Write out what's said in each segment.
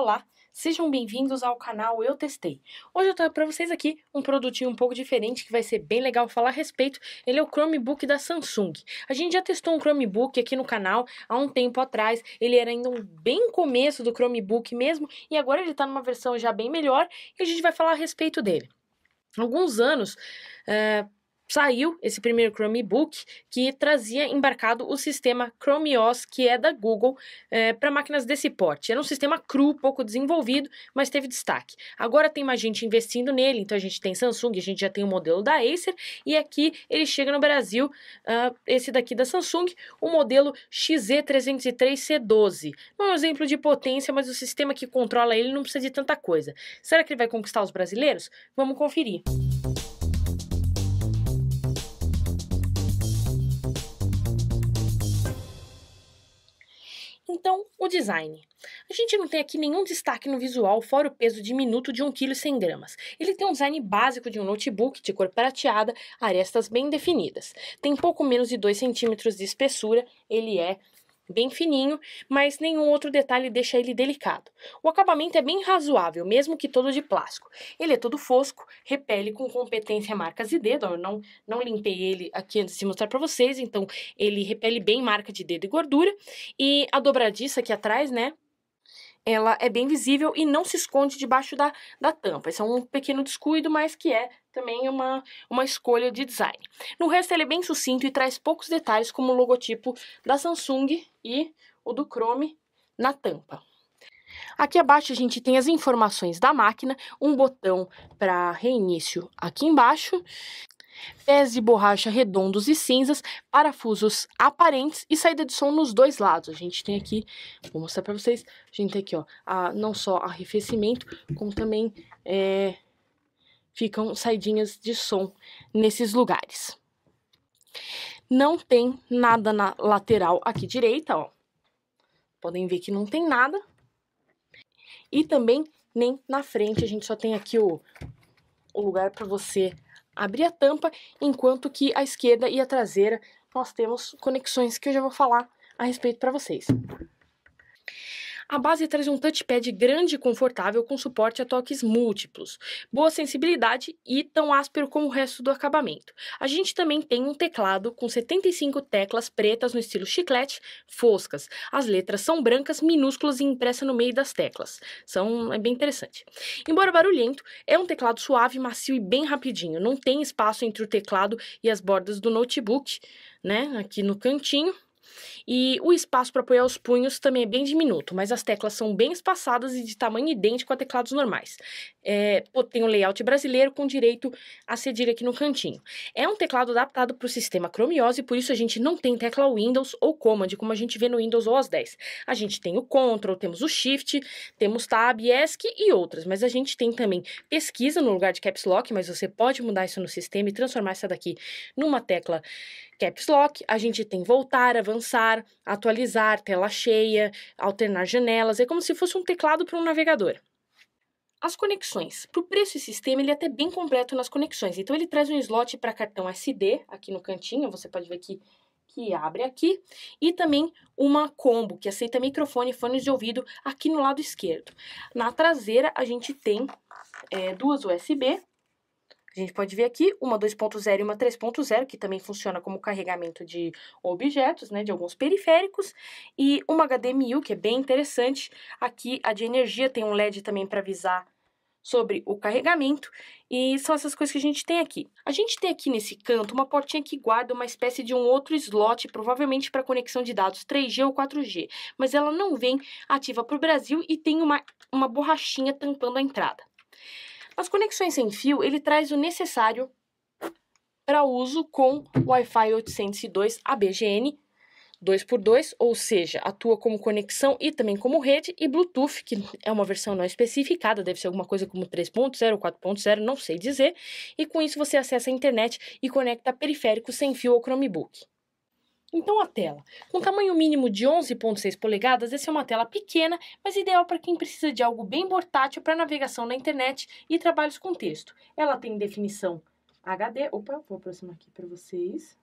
Olá, sejam bem-vindos ao canal Eu Testei. Hoje eu trago para vocês aqui um produtinho um pouco diferente que vai ser bem legal falar a respeito. Ele é o Chromebook da Samsung. A gente já testou um Chromebook aqui no canal há um tempo atrás. Ele era ainda um bem começo do Chromebook mesmo e agora ele está numa versão já bem melhor e a gente vai falar a respeito dele. Alguns anos, eh, saiu esse primeiro Chromebook que trazia embarcado o sistema Chrome OS, que é da Google, é, eh, para máquinas desse porte. Era um sistema cru, pouco desenvolvido, mas teve destaque. Agora tem mais gente investindo nele, então a gente tem Samsung, a gente já tem o modelo da Acer, e aqui ele chega no Brasil, uh, esse daqui da Samsung, o modelo XZ303C12. Não é um exemplo de potência, mas o sistema que controla ele não precisa de tanta coisa. Será que ele vai conquistar os brasileiros? Vamos conferir. Música então, o design. A gente não tem aqui nenhum destaque no visual, fora o peso diminuto de 1 kg 100 gramas. Ele tem um design básico de um notebook de cor prateada, arestas bem definidas. Tem pouco menos de 2 centímetros de espessura, ele é bem fininho, mas nenhum outro detalhe deixa ele delicado. O acabamento é bem razoável, mesmo que todo de plástico. Ele é todo fosco, repele com competência marcas de dedo, eu não, não limpei ele aqui antes de mostrar para vocês, então ele repele bem marca de dedo e gordura. E a dobradiça aqui atrás, né, ela é bem visível e não se esconde debaixo da, da tampa. Esse é um pequeno descuido, mas que é também uma, uma escolha de design. No resto, ele é bem sucinto e traz poucos detalhes, como o logotipo da Samsung e o do Chrome na tampa. Aqui abaixo a gente tem as informações da máquina, um botão para reinício aqui embaixo pés de borracha redondos e cinzas, parafusos aparentes e saída de som nos dois lados. A gente tem aqui, vou mostrar para vocês, a gente tem aqui, ó, a, não só arrefecimento, como também é, ficam saidinhas de som nesses lugares. Não tem nada na lateral aqui direita, ó. Podem ver que não tem nada. E também nem na frente, a gente só tem aqui o, o lugar para você abrir a tampa, enquanto que a esquerda e a traseira nós temos conexões que eu já vou falar a respeito para vocês. A base traz um touchpad grande e confortável com suporte a toques múltiplos, boa sensibilidade e tão áspero como o resto do acabamento. A gente também tem um teclado com 75 teclas pretas no estilo chiclete, foscas. As letras são brancas, minúsculas e impressa no meio das teclas. São é bem interessante. Embora barulhento, é um teclado suave, macio e bem rapidinho. Não tem espaço entre o teclado e as bordas do notebook, né? Aqui no cantinho e o espaço para apoiar os punhos também é bem diminuto, mas as teclas são bem espaçadas e de tamanho idêntico a teclados normais. É, tem um layout brasileiro com direito a cedir aqui no cantinho. É um teclado adaptado para o sistema Chrome OS e por isso a gente não tem tecla Windows ou Command, como a gente vê no Windows OS 10. A gente tem o Ctrl, temos o Shift, temos Tab, ESC e outras, mas a gente tem também pesquisa no lugar de Caps Lock, mas você pode mudar isso no sistema e transformar essa daqui numa tecla caps lock, a gente tem voltar, avançar, atualizar, tela cheia, alternar janelas, é como se fosse um teclado para um navegador. As conexões. Para o preço e sistema, ele é até bem completo nas conexões. Então, ele traz um slot para cartão SD, aqui no cantinho, você pode ver que, que abre aqui. E também uma combo, que aceita microfone e fones de ouvido, aqui no lado esquerdo. Na traseira, a gente tem é, duas USB gente pode ver aqui uma 2.0 e uma 3.0, que também funciona como carregamento de objetos, né, de alguns periféricos, e uma HDMI, que é bem interessante. Aqui a de energia tem um LED também para avisar sobre o carregamento e são essas coisas que a gente tem aqui. A gente tem aqui nesse canto uma portinha que guarda uma espécie de um outro slot, provavelmente para conexão de dados 3G ou 4G, mas ela não vem ativa para o Brasil e tem uma, uma borrachinha tampando a entrada. As conexões sem fio, ele traz o necessário para uso com Wi-Fi 802 ABGN 2x2, ou seja, atua como conexão e também como rede, e Bluetooth, que é uma versão não especificada, deve ser alguma coisa como 3.0, 4.0, não sei dizer, e com isso você acessa a internet e conecta periféricos sem fio ao Chromebook. Então, a tela com tamanho mínimo de 11,6 polegadas, essa é uma tela pequena, mas ideal para quem precisa de algo bem portátil para navegação na internet e trabalhos com texto. Ela tem definição HD. Opa, vou aproximar aqui para vocês.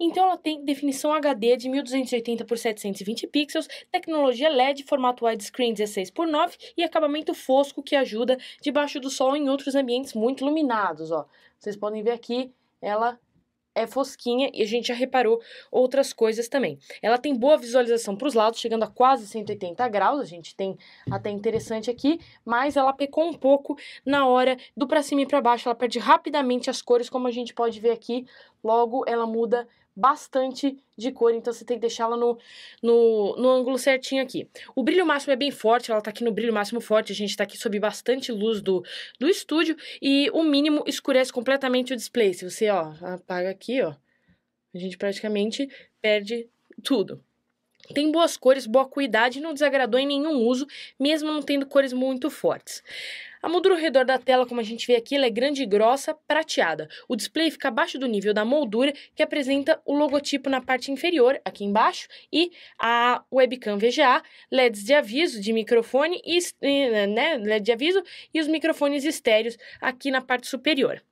Então ela tem definição HD de 1280 por 720 pixels, tecnologia LED, formato widescreen 16 por 9 e acabamento fosco que ajuda debaixo do sol em outros ambientes muito iluminados, ó. Vocês podem ver aqui, ela é fosquinha e a gente já reparou outras coisas também. Ela tem boa visualização para os lados, chegando a quase 180 graus, a gente tem até interessante aqui, mas ela pecou um pouco na hora do para cima e para baixo, ela perde rapidamente as cores, como a gente pode ver aqui, logo ela muda bastante de cor, então você tem que deixar ela no, no, no ângulo certinho aqui. O brilho máximo é bem forte, ela tá aqui no brilho máximo forte, a gente tá aqui sob bastante luz do, do estúdio, e o mínimo escurece completamente o display. Se você, ó, apaga aqui, ó, a gente praticamente perde tudo. Tem boas cores, boa e não desagradou em nenhum uso, mesmo não tendo cores muito fortes. A moldura ao redor da tela, como a gente vê aqui, ela é grande e grossa, prateada. O display fica abaixo do nível da moldura, que apresenta o logotipo na parte inferior, aqui embaixo, e a webcam VGA, LEDs de aviso de microfone e, né, LED de aviso e os microfones estéreos aqui na parte superior.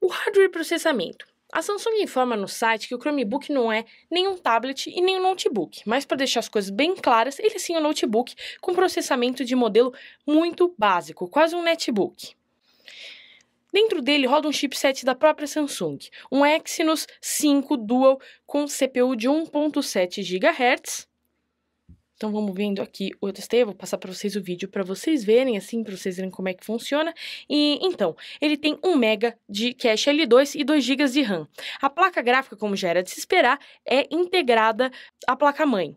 O hardware processamento. A Samsung informa no site que o Chromebook não é nem um tablet e nem um notebook, mas para deixar as coisas bem claras, ele é um notebook com processamento de modelo muito básico, quase um netbook. Dentro dele roda um chipset da própria Samsung, um Exynos 5 Dual com CPU de 1.7 GHz, então vamos vendo aqui o TST, vou passar para vocês o vídeo para vocês verem, assim, para vocês verem como é que funciona. E então, ele tem 1 MB de cache L2 e 2 GB de RAM. A placa gráfica, como já era de se esperar, é integrada à placa-mãe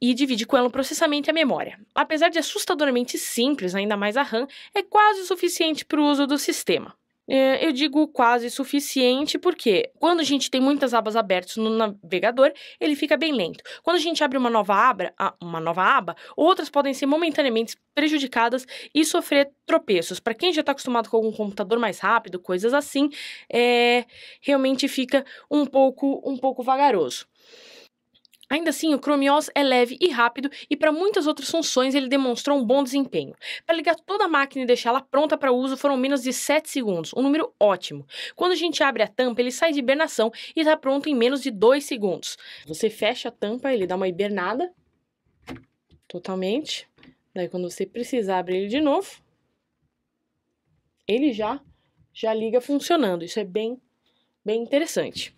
e divide com ela o processamento e a memória. Apesar de assustadoramente simples, ainda mais a RAM, é quase o suficiente para o uso do sistema. É, eu digo quase suficiente, porque quando a gente tem muitas abas abertas no navegador, ele fica bem lento. Quando a gente abre uma nova aba, uma nova aba outras podem ser momentaneamente prejudicadas e sofrer tropeços. Para quem já está acostumado com algum computador mais rápido, coisas assim, é, realmente fica um pouco, um pouco vagaroso. Ainda assim, o Chrome OS é leve e rápido e para muitas outras funções ele demonstrou um bom desempenho. Para ligar toda a máquina e deixá-la pronta para uso foram menos de 7 segundos, um número ótimo. Quando a gente abre a tampa, ele sai de hibernação e está pronto em menos de 2 segundos. Você fecha a tampa, ele dá uma hibernada totalmente. Daí quando você precisar abrir ele de novo, ele já já liga funcionando. Isso é bem bem interessante.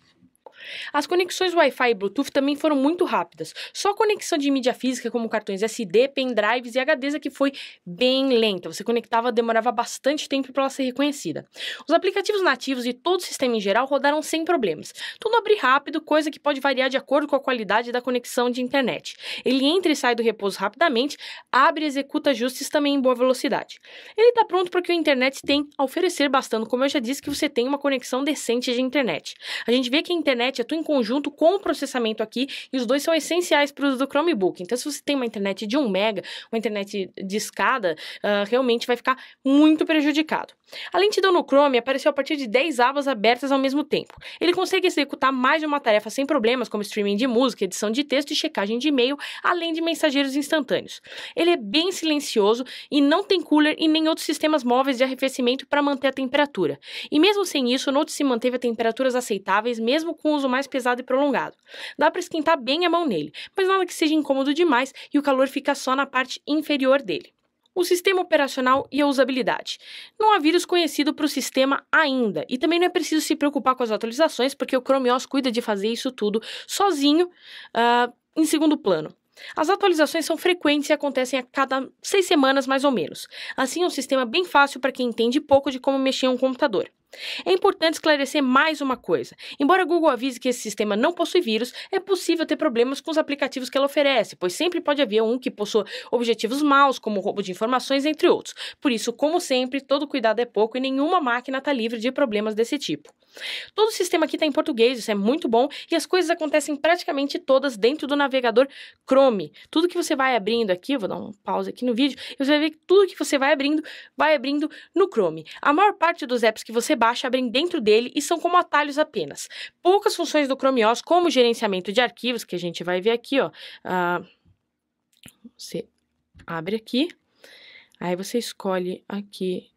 As conexões Wi-Fi e Bluetooth também foram muito rápidas. Só a conexão de mídia física, como cartões SD, pendrives e HDs, é que foi bem lenta. Você conectava, demorava bastante tempo para ela ser reconhecida. Os aplicativos nativos e todo o sistema em geral rodaram sem problemas. Tudo abre rápido, coisa que pode variar de acordo com a qualidade da conexão de internet. Ele entra e sai do repouso rapidamente, abre e executa ajustes também em boa velocidade. Ele está pronto para o que a internet tem a oferecer, bastando, como eu já disse, que você tem uma conexão decente de internet. A gente vê que a internet internet atua é em conjunto com o processamento aqui e os dois são essenciais para o uso do Chromebook. Então, se você tem uma internet de 1 mega, uma internet de escada, uh, realmente vai ficar muito prejudicado. A lentidão no Chrome apareceu a partir de 10 abas abertas ao mesmo tempo. Ele consegue executar mais de uma tarefa sem problemas, como streaming de música, edição de texto e checagem de e-mail, além de mensageiros instantâneos. Ele é bem silencioso e não tem cooler e nem outros sistemas móveis de arrefecimento para manter a temperatura. E mesmo sem isso, o Note se manteve a temperaturas aceitáveis, mesmo com os uso mais pesado e prolongado. Dá para esquentar bem a mão nele, mas nada que seja incômodo demais e o calor fica só na parte inferior dele o sistema operacional e a usabilidade. Não há vírus conhecido para o sistema ainda, e também não é preciso se preocupar com as atualizações, porque o Chrome OS cuida de fazer isso tudo sozinho, uh, em segundo plano. As atualizações são frequentes e acontecem a cada seis semanas mais ou menos. Assim, é um sistema bem fácil para quem entende pouco de como mexer em um computador. É importante esclarecer mais uma coisa. Embora Google avise que esse sistema não possui vírus, é possível ter problemas com os aplicativos que ela oferece, pois sempre pode haver um que possua objetivos maus, como roubo de informações, entre outros. Por isso, como sempre, todo cuidado é pouco e nenhuma máquina está livre de problemas desse tipo. Todo o sistema aqui está em português, isso é muito bom, e as coisas acontecem praticamente todas dentro do navegador Chrome. Tudo que você vai abrindo aqui, vou dar um pause aqui no vídeo, e você vai ver que tudo que você vai abrindo, vai abrindo no Chrome. A maior parte dos apps que você baixa abrem dentro dele e são como atalhos apenas. Poucas funções do Chrome OS, como gerenciamento de arquivos, que a gente vai ver aqui, ó. Uh, você abre aqui, aí você escolhe aqui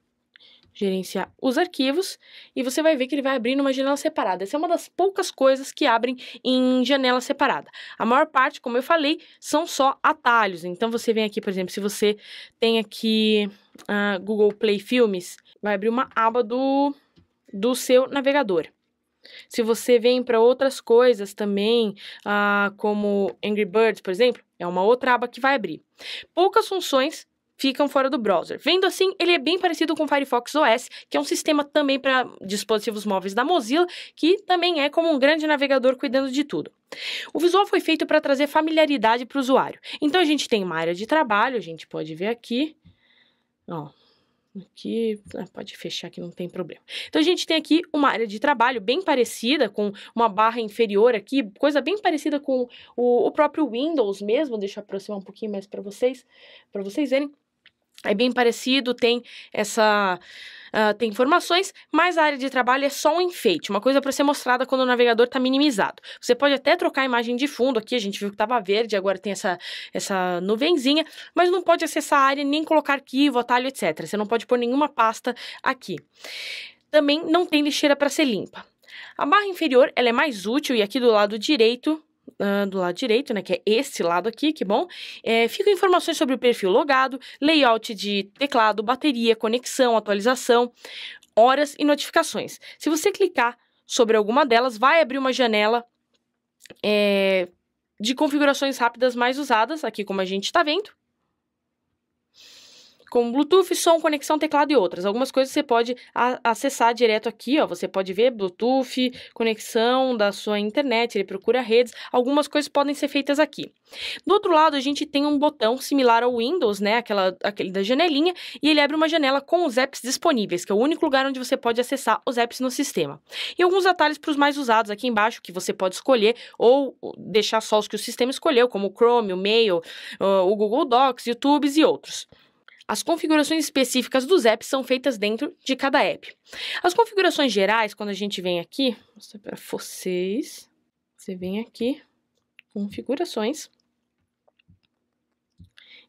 gerenciar os arquivos e você vai ver que ele vai abrir numa janela separada. Essa é uma das poucas coisas que abrem em janela separada. A maior parte, como eu falei, são só atalhos. Então você vem aqui, por exemplo, se você tem aqui uh, Google Play Filmes, vai abrir uma aba do do seu navegador. Se você vem para outras coisas também, ah, como Angry Birds, por exemplo, é uma outra aba que vai abrir. Poucas funções ficam fora do browser. Vendo assim, ele é bem parecido com Firefox OS, que é um sistema também para dispositivos móveis da Mozilla, que também é como um grande navegador cuidando de tudo. O visual foi feito para trazer familiaridade para o usuário. Então a gente tem uma área de trabalho, a gente pode ver aqui. Ó, Aqui, ah, pode fechar que não tem problema. Então a gente tem aqui uma área de trabalho bem parecida, com uma barra inferior aqui, coisa bem parecida com o, o próprio Windows mesmo. Deixa eu aproximar um pouquinho mais para vocês, para vocês verem é bem parecido, tem essa. Uh, tem informações, mas a área de trabalho é só um enfeite, uma coisa para ser mostrada quando o navegador está minimizado. Você pode até trocar a imagem de fundo, aqui a gente viu que estava verde, agora tem essa, essa nuvenzinha, mas não pode acessar a área nem colocar arquivo, atalho, etc. Você não pode pôr nenhuma pasta aqui. Também não tem lixeira para ser limpa. A barra inferior ela é mais útil e aqui do lado direito uh, do lado direito, né, que é esse lado aqui, que bom, é, ficam informações sobre o perfil logado, layout de teclado, bateria, conexão, atualização, horas e notificações. Se você clicar sobre alguma delas, vai abrir uma janela é, de configurações rápidas mais usadas, aqui como a gente está vendo, como Bluetooth, som, conexão, teclado e outras. Algumas coisas você pode acessar direto aqui, ó. Você pode ver Bluetooth, conexão da sua internet, ele procura redes. Algumas coisas podem ser feitas aqui. Do outro lado, a gente tem um botão similar ao Windows, né? Aquela, aquele da janelinha, e ele abre uma janela com os apps disponíveis, que é o único lugar onde você pode acessar os apps no sistema. E alguns atalhos para os mais usados aqui embaixo, que você pode escolher ou deixar só os que o sistema escolheu, como o Chrome, o Mail, o Google Docs, YouTube e outros. As configurações específicas dos apps são feitas dentro de cada app. As configurações gerais, quando a gente vem aqui, mostrar para vocês, você vem aqui, configurações.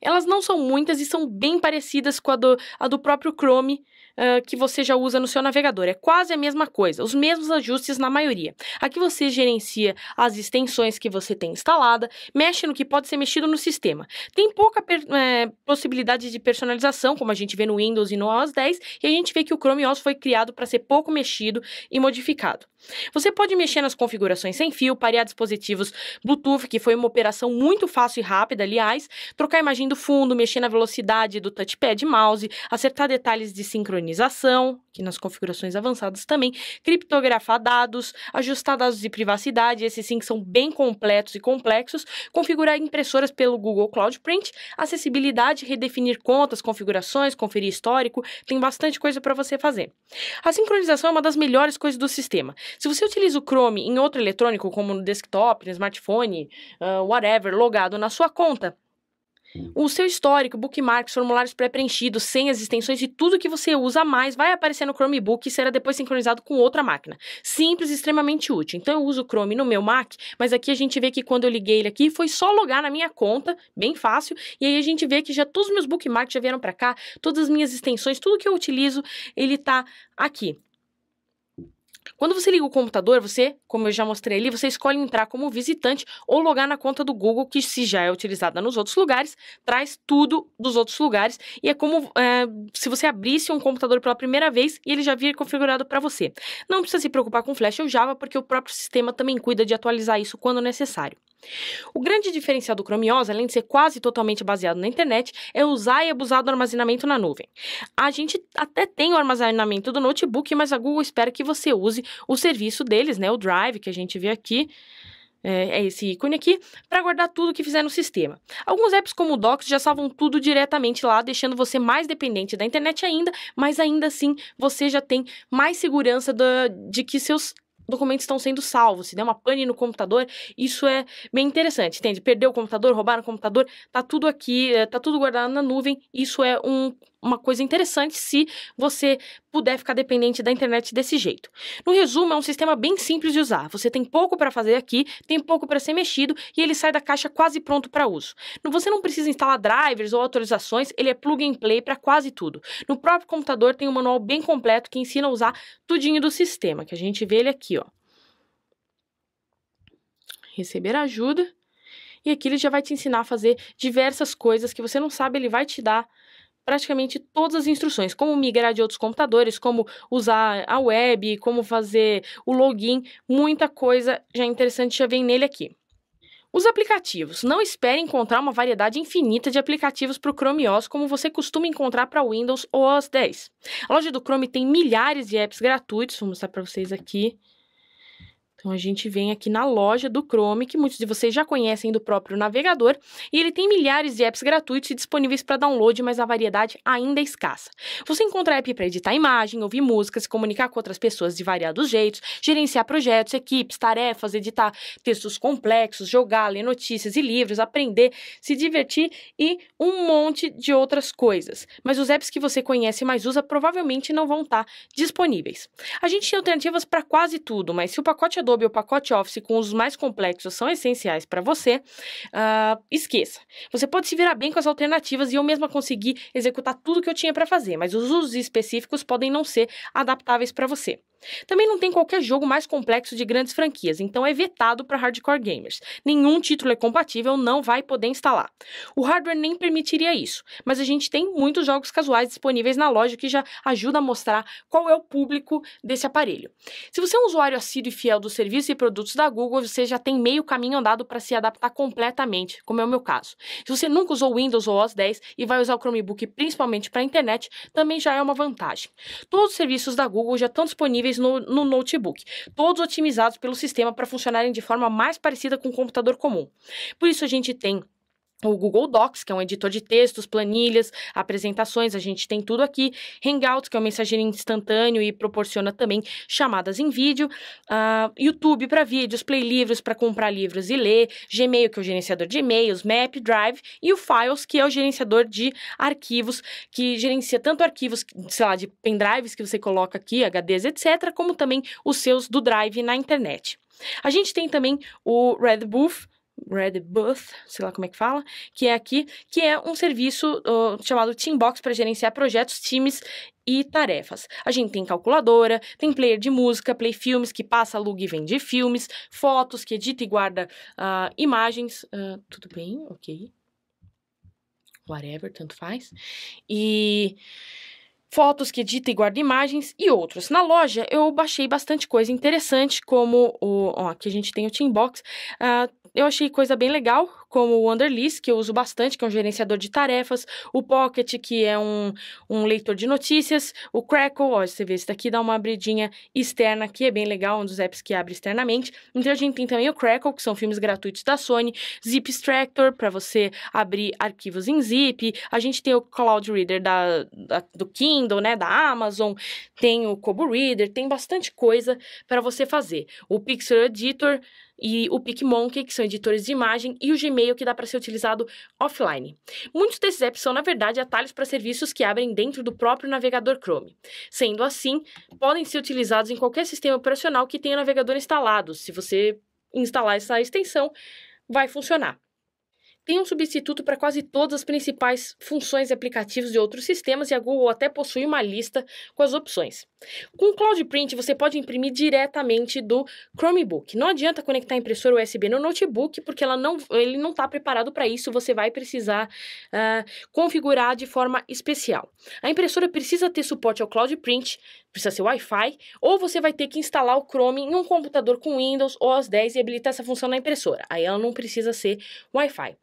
Elas não são muitas e são bem parecidas com a do, a do próprio Chrome, uh, que você já usa no seu navegador. É quase a mesma coisa, os mesmos ajustes na maioria. Aqui você gerencia as extensões que você tem instalada, mexe no que pode ser mexido no sistema. Tem pouca é, possibilidade de personalização, como a gente vê no Windows e no OS 10, e a gente vê que o Chrome OS foi criado para ser pouco mexido e modificado. Você pode mexer nas configurações sem fio, parear dispositivos Bluetooth, que foi uma operação muito fácil e rápida, aliás, trocar imagem do fundo, mexer na velocidade do touchpad mouse, acertar detalhes de sincronização, que nas configurações avançadas também, criptografar dados, ajustar dados de privacidade, esses sim que são bem completos e complexos, configurar impressoras pelo Google Cloud Print, acessibilidade, redefinir contas, configurações, conferir histórico, tem bastante coisa para você fazer. A sincronização é uma das melhores coisas do sistema. Se você utiliza o Chrome em outro eletrônico, como no desktop, no smartphone, uh, whatever, logado na sua conta, o seu histórico, bookmarks, formulários pré-preenchidos, senhas, extensões e tudo que você usa mais vai aparecer no Chromebook e será depois sincronizado com outra máquina. Simples e extremamente útil. Então eu uso o Chrome no meu Mac, mas aqui a gente vê que quando eu liguei ele aqui foi só logar na minha conta, bem fácil, e aí a gente vê que já todos os meus bookmarks já vieram para cá, todas as minhas extensões, tudo que eu utilizo, ele tá aqui. Quando você liga o computador, você, como eu já mostrei ali, você escolhe entrar como visitante ou logar na conta do Google, que se já é utilizada nos outros lugares, traz tudo dos outros lugares e é como é, se você abrisse um computador pela primeira vez e ele já vir configurado para você. Não precisa se preocupar com Flash ou Java, porque o próprio sistema também cuida de atualizar isso quando necessário. O grande diferencial do Chrome OS, além de ser quase totalmente baseado na internet, é usar e abusar do armazenamento na nuvem. A gente até tem o armazenamento do notebook, mas a Google espera que você use o serviço deles, né, o Drive, que a gente vê aqui é, é esse ícone aqui, para guardar tudo que fizer no sistema. Alguns apps como o Docs já salvam tudo diretamente lá, deixando você mais dependente da internet ainda, mas ainda assim você já tem mais segurança do, de que seus documentos estão sendo salvos. Se der uma pane no computador, isso é bem interessante, entende? Perdeu o computador, roubaram o computador, tá tudo aqui, eh, tá tudo guardado na nuvem. Isso é um, uma coisa interessante se você puder ficar dependente da internet desse jeito. No resumo, é um sistema bem simples de usar. Você tem pouco para fazer aqui, tem pouco para ser mexido e ele sai da caixa quase pronto para uso. Você não precisa instalar drivers ou atualizações, ele é plug and play para quase tudo. No próprio computador tem um manual bem completo que ensina a usar tudinho do sistema, que a gente vê ele aqui, receber ajuda. E aqui ele já vai te ensinar a fazer diversas coisas que você não sabe, ele vai te dar praticamente todas as instruções, como migrar de outros computadores, como usar a web, como fazer o login, muita coisa já interessante já vem nele aqui. Os aplicativos. Não espere encontrar uma variedade infinita de aplicativos para o Chrome OS como você costuma encontrar para Windows ou OS 10. A loja do Chrome tem milhares de apps gratuitos, vou mostrar para vocês aqui. Então a gente vem aqui na loja do Chrome, que muitos de vocês já conhecem do próprio navegador, e ele tem milhares de apps gratuitos e disponíveis para download, mas a variedade ainda é escassa. Você encontra app para editar imagem, ouvir música, se comunicar com outras pessoas de variados jeitos, gerenciar projetos, equipes, tarefas, editar textos complexos, jogar, ler notícias e livros, aprender, se divertir e um monte de outras coisas. Mas os apps que você conhece e mais usa provavelmente não vão estar tá disponíveis. A gente tem alternativas para quase tudo, mas se o pacote Adobe o pacote Office com os mais complexos são essenciais para você, uh, esqueça. Você pode se virar bem com as alternativas e eu mesma consegui executar tudo que eu tinha para fazer, mas os usos específicos podem não ser adaptáveis para você. Também não tem qualquer jogo mais complexo de grandes franquias, então é vetado para hardcore gamers. Nenhum título é compatível, não vai poder instalar. O hardware nem permitiria isso, mas a gente tem muitos jogos casuais disponíveis na loja que já ajuda a mostrar qual é o público desse aparelho. Se você é um usuário assíduo e fiel do serviço e produtos da Google, você já tem meio caminho andado para se adaptar completamente, como é o meu caso. Se você nunca usou Windows ou OS 10 e vai usar o Chromebook principalmente para a internet, também já é uma vantagem. Todos os serviços da Google já estão disponíveis disponíveis no, no notebook, todos otimizados pelo sistema para funcionarem de forma mais parecida com um computador comum. Por isso a gente tem o Google Docs, que é um editor de textos, planilhas, apresentações, a gente tem tudo aqui. Hangouts, que é um mensageiro instantâneo e proporciona também chamadas em vídeo. Uh, YouTube para vídeos, Play Livros para comprar livros e ler. Gmail, que é o gerenciador de e-mails, Map, Drive. E o Files, que é o gerenciador de arquivos, que gerencia tanto arquivos, sei lá, de pendrives que você coloca aqui, HDs, etc., como também os seus do Drive na internet. A gente tem também o Redbooth. Redbus, sei lá como é que fala, que é aqui, que é um serviço uh, chamado Teambox para gerenciar projetos, times e tarefas. A gente tem calculadora, tem player de música, play filmes que passa, aluga e vende filmes, fotos que edita e guarda uh, imagens. Uh, tudo bem, ok. Whatever, tanto faz. E fotos que edita e guarda imagens e outros. Na loja eu baixei bastante coisa interessante, como o ó, aqui a gente tem o Teambox. Uh, eu achei coisa bem legal, como o Wanderlist, que eu uso bastante, que é um gerenciador de tarefas, o Pocket, que é um, um leitor de notícias, o Crackle, ó, você vê, esse daqui dá uma abridinha externa, que é bem legal, um dos apps que abre externamente. Então a gente tem também o Crackle, que são filmes gratuitos da Sony, Zip Extractor, para você abrir arquivos em zip, a gente tem o Cloud Reader da, da do Kindle, né, da Amazon, tem o Kobo Reader, tem bastante coisa para você fazer. O Pixel Editor e o PicMonkey, que são editores de imagem, e o Gmail, que dá para ser utilizado offline. Muitos desses apps são, na verdade, atalhos para serviços que abrem dentro do próprio navegador Chrome. Sendo assim, podem ser utilizados em qualquer sistema operacional que tenha o navegador instalado. Se você instalar essa extensão, vai funcionar tem um substituto para quase todas as principais funções e aplicativos de outros sistemas e a Google até possui uma lista com as opções. Com o Cloud Print, você pode imprimir diretamente do Chromebook. Não adianta conectar a impressora USB no notebook, porque ela não, ele não está preparado para isso, você vai precisar uh, configurar de forma especial. A impressora precisa ter suporte ao Cloud Print, precisa ser Wi-Fi, ou você vai ter que instalar o Chrome em um computador com Windows ou OS 10 e habilitar essa função na impressora. Aí ela não precisa ser Wi-Fi.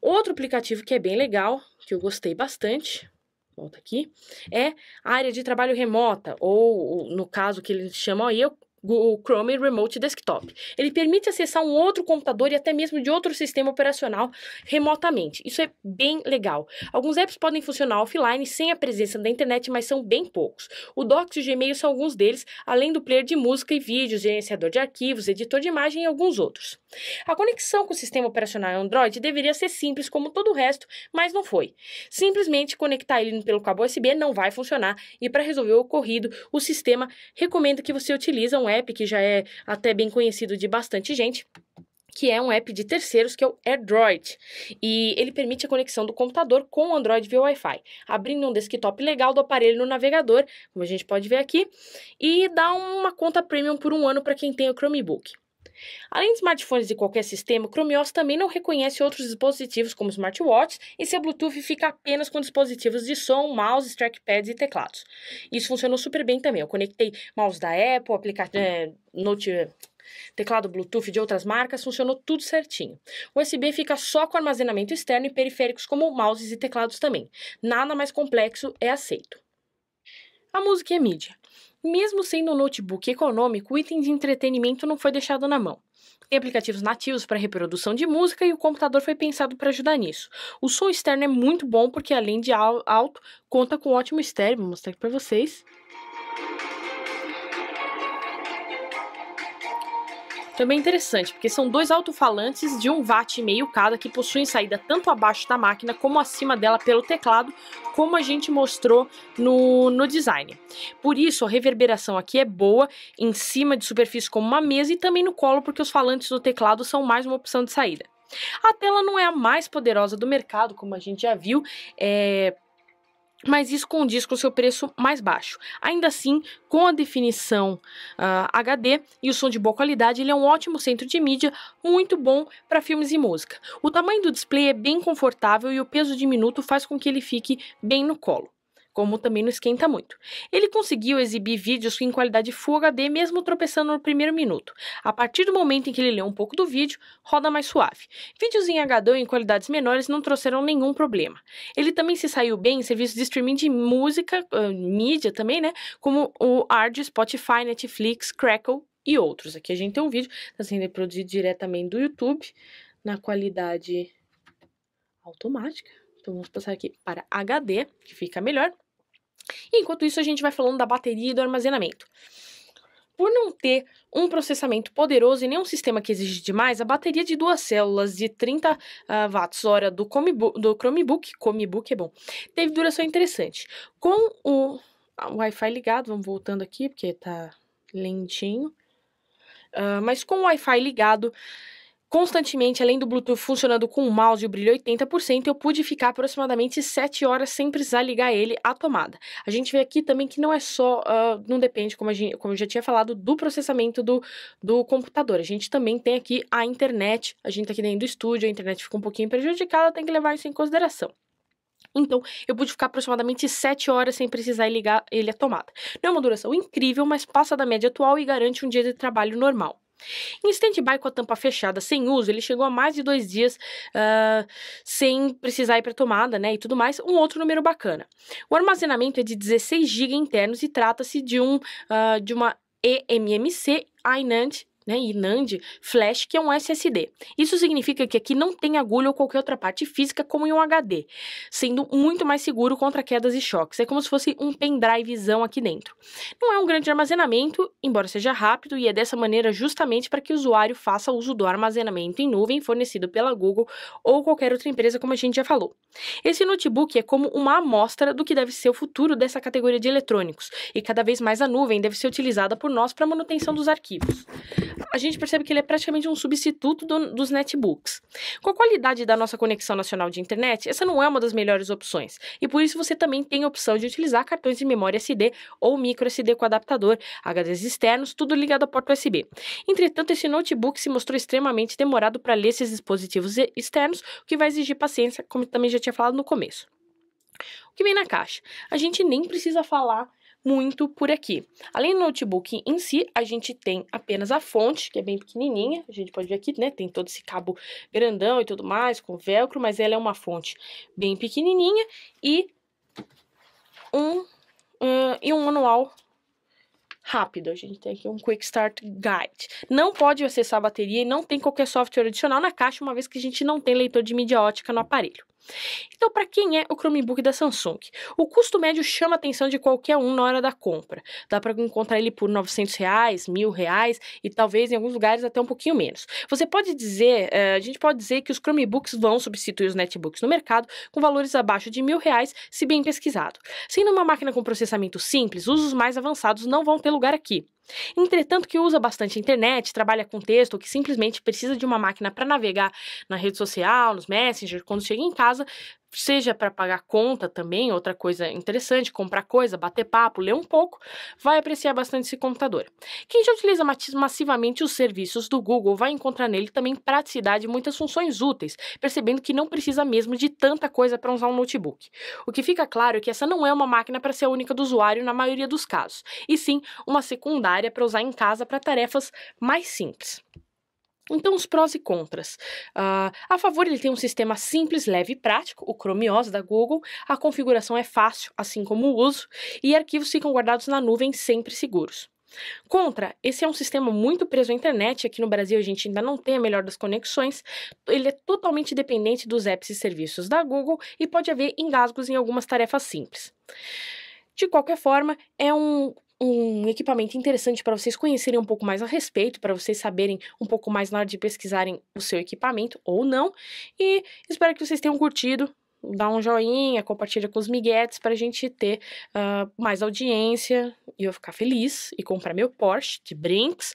Outro aplicativo que é bem legal, que eu gostei bastante, volta aqui, é a área de trabalho remota, ou no caso que eles chamam aí, Google Chrome Remote Desktop. Ele permite acessar um outro computador e até mesmo de outro sistema operacional remotamente. Isso é bem legal. Alguns apps podem funcionar offline sem a presença da internet, mas são bem poucos. O Docs e o Gmail são alguns deles, além do player de música e vídeos, gerenciador de arquivos, editor de imagem e alguns outros. A conexão com o sistema operacional Android deveria ser simples como todo o resto, mas não foi. Simplesmente conectar ele pelo cabo USB não vai funcionar e para resolver o ocorrido, o sistema recomenda que você utilize um app app que já é até bem conhecido de bastante gente que é um app de terceiros, que é o AirDroid. E ele permite a conexão do computador com o Android via Wi-Fi, abrindo um desktop legal do aparelho no navegador, como a gente pode ver aqui, e dá uma conta premium por um ano para quem tem o Chromebook. Além de smartphones de qualquer sistema, o Chrome OS também não reconhece outros dispositivos como smartwatches e seu Bluetooth fica apenas com dispositivos de som, mouse, trackpads e teclados. Isso funcionou super bem também. Eu conectei mouse da Apple, aplicativo, é, note, teclado Bluetooth de outras marcas, funcionou tudo certinho. O USB fica só com armazenamento externo e periféricos como mouses e teclados também. Nada mais complexo é aceito. A música e mídia. Mesmo sendo um notebook econômico, o item de entretenimento não foi deixado na mão. Tem aplicativos nativos para reprodução de música e o computador foi pensado para ajudar nisso. O som externo é muito bom porque, além de alto, conta com ótimo estéreo. Vou mostrar aqui para vocês. Também é interessante, porque são dois alto-falantes de um watt e meio cada que possuem saída tanto abaixo da máquina como acima dela pelo teclado, como a gente mostrou no, no design. Por isso, a reverberação aqui é boa em cima de superfície como uma mesa e também no colo, porque os falantes do teclado são mais uma opção de saída. A tela não é a mais poderosa do mercado, como a gente já viu, é, mas isso condiz com o seu preço mais baixo. Ainda assim, com a definição uh, ah, HD e o som de boa qualidade, ele é um ótimo centro de mídia, muito bom para filmes e música. O tamanho do display é bem confortável e o peso diminuto faz com que ele fique bem no colo como também não esquenta muito. Ele conseguiu exibir vídeos em qualidade Full HD mesmo tropeçando no primeiro minuto. A partir do momento em que ele leu um pouco do vídeo, roda mais suave. Vídeos em HD ou em qualidades menores não trouxeram nenhum problema. Ele também se saiu bem em serviços de streaming de música, uh, mídia também, né? Como o Ard, Spotify, Netflix, Crackle e outros. Aqui a gente tem um vídeo, está sendo reproduzido diretamente do YouTube, na qualidade automática. Então, vamos passar aqui para HD, que fica melhor enquanto isso, a gente vai falando da bateria e do armazenamento. Por não ter um processamento poderoso e nem um sistema que exige demais, a bateria de duas células de 30 uh, ah, watts hora do, Chromebook, do Chromebook, Chromebook é bom, teve duração interessante. Com ah, o Wi-Fi ligado, vamos voltando aqui porque tá lentinho, uh, mas com o Wi-Fi ligado, constantemente, além do Bluetooth funcionando com o mouse e o brilho 80%, eu pude ficar aproximadamente 7 horas sem precisar ligar ele à tomada. A gente vê aqui também que não é só, uh, não depende, como, gente, como, eu já tinha falado, do processamento do, do computador. A gente também tem aqui a internet, a gente tá aqui dentro do estúdio, a internet fica um pouquinho prejudicada, tem que levar isso em consideração. Então, eu pude ficar aproximadamente 7 horas sem precisar ligar ele à tomada. Não é uma duração incrível, mas passa da média atual e garante um dia de trabalho normal. Em stand-by com a tampa fechada, sem uso, ele chegou a mais de dois dias uh, sem precisar ir para tomada, né, e tudo mais. Um outro número bacana. O armazenamento é de 16 GB internos e trata-se de um uh, de uma EMMC Ainant né, e NAND, flash, que é um SSD. Isso significa que aqui não tem agulha ou qualquer outra parte física como em um HD, sendo muito mais seguro contra quedas e choques. É como se fosse um pendrivezão aqui dentro. Não é um grande armazenamento, embora seja rápido, e é dessa maneira justamente para que o usuário faça uso do armazenamento em nuvem fornecido pela Google ou qualquer outra empresa, como a gente já falou. Esse notebook é como uma amostra do que deve ser o futuro dessa categoria de eletrônicos, e cada vez mais a nuvem deve ser utilizada por nós para manutenção dos arquivos a gente percebe que ele é praticamente um substituto do, dos netbooks. Com a qualidade da nossa conexão nacional de internet, essa não é uma das melhores opções, e por isso você também tem a opção de utilizar cartões de memória SD ou micro SD com adaptador, HDs externos, tudo ligado à porta USB. Entretanto, esse notebook se mostrou extremamente demorado para ler esses dispositivos externos, o que vai exigir paciência, como também já tinha falado no começo. O que vem na caixa? A gente nem precisa falar muito por aqui. Além do notebook em si, a gente tem apenas a fonte, que é bem pequenininha, a gente pode ver aqui, né, tem todo esse cabo grandão e tudo mais, com velcro, mas ela é uma fonte bem pequenininha e um, hum, e um manual rápido. A gente tem aqui um Quick Start Guide. Não pode acessar a bateria e não tem qualquer software adicional na caixa, uma vez que a gente não tem leitor de mídia ótica no aparelho. Então, para quem é o Chromebook da Samsung? O custo médio chama a atenção de qualquer um na hora da compra. Dá para encontrar ele por R$ 900, reais, R$ 1.000 reais, e talvez em alguns lugares até um pouquinho menos. Você pode dizer, eh, a gente pode dizer que os Chromebooks vão substituir os netbooks no mercado com valores abaixo de R$ 1.000, reais, se bem pesquisado. Sendo uma máquina com processamento simples, usos mais avançados não vão ter lugar aqui. Entretanto, que usa bastante a internet, trabalha com texto ou que simplesmente precisa de uma máquina para navegar na rede social, nos messenger, quando chega em casa, seja para pagar conta também, outra coisa interessante, comprar coisa, bater papo, ler um pouco, vai apreciar bastante esse computador. Quem já utiliza massivamente os serviços do Google vai encontrar nele também praticidade e muitas funções úteis, percebendo que não precisa mesmo de tanta coisa para usar um notebook. O que fica claro é que essa não é uma máquina para ser a única do usuário na maioria dos casos, e sim uma secundária para usar em casa para tarefas mais simples. Então, os prós e contras. Uh, a favor, ele tem um sistema simples, leve e prático, o Chrome OS da Google. A configuração é fácil, assim como o uso, e arquivos ficam guardados na nuvem sempre seguros. Contra, esse é um sistema muito preso à internet, aqui no Brasil a gente ainda não tem a melhor das conexões, ele é totalmente dependente dos apps e serviços da Google e pode haver engasgos em algumas tarefas simples. De qualquer forma, é um um equipamento interessante para vocês conhecerem um pouco mais a respeito, para vocês saberem um pouco mais na hora de pesquisarem o seu equipamento ou não. E espero que vocês tenham curtido. Dá um joinha, compartilha com os miguetes para a gente ter uh, mais audiência e eu ficar feliz e comprar meu Porsche de Brinks,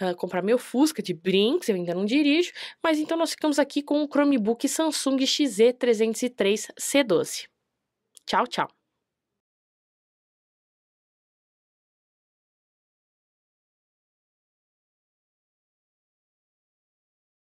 uh, comprar meu Fusca de Brinks, eu ainda não dirijo, mas então nós ficamos aqui com o Chromebook Samsung XZ303 C12. Tchau, tchau!